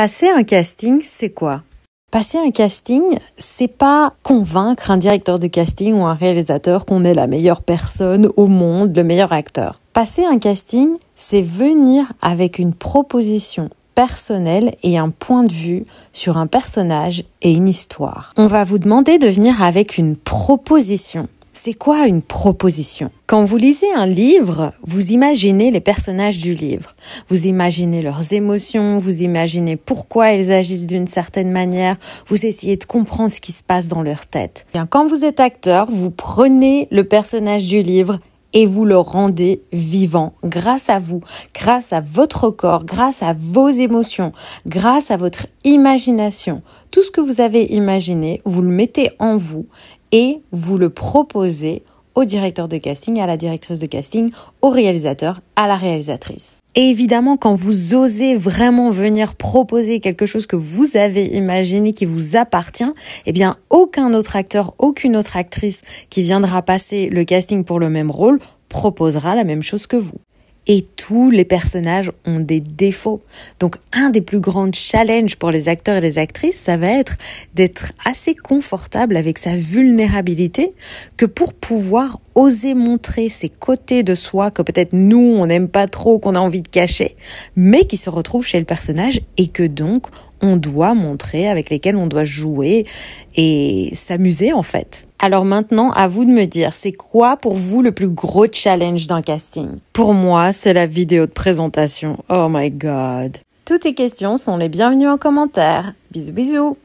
Passer un casting, c'est quoi Passer un casting, c'est pas convaincre un directeur de casting ou un réalisateur qu'on est la meilleure personne au monde, le meilleur acteur. Passer un casting, c'est venir avec une proposition personnelle et un point de vue sur un personnage et une histoire. On va vous demander de venir avec une proposition c'est quoi une proposition Quand vous lisez un livre, vous imaginez les personnages du livre, vous imaginez leurs émotions, vous imaginez pourquoi ils agissent d'une certaine manière, vous essayez de comprendre ce qui se passe dans leur tête. Bien, quand vous êtes acteur, vous prenez le personnage du livre et vous le rendez vivant grâce à vous, grâce à votre corps, grâce à vos émotions, grâce à votre imagination. Tout ce que vous avez imaginé, vous le mettez en vous et vous le proposez au directeur de casting, à la directrice de casting, au réalisateur, à la réalisatrice. Et évidemment, quand vous osez vraiment venir proposer quelque chose que vous avez imaginé qui vous appartient, eh bien, aucun autre acteur, aucune autre actrice qui viendra passer le casting pour le même rôle proposera la même chose que vous. Et tous les personnages ont des défauts. Donc un des plus grands challenges pour les acteurs et les actrices, ça va être d'être assez confortable avec sa vulnérabilité que pour pouvoir oser montrer ses côtés de soi que peut-être nous on n'aime pas trop, qu'on a envie de cacher, mais qui se retrouvent chez le personnage et que donc on doit montrer, avec lesquels on doit jouer et s'amuser en fait. Alors maintenant, à vous de me dire, c'est quoi pour vous le plus gros challenge d'un casting Pour moi, c'est la vie de présentation. Oh my god. Toutes tes questions sont les bienvenues en commentaire. Bisous bisous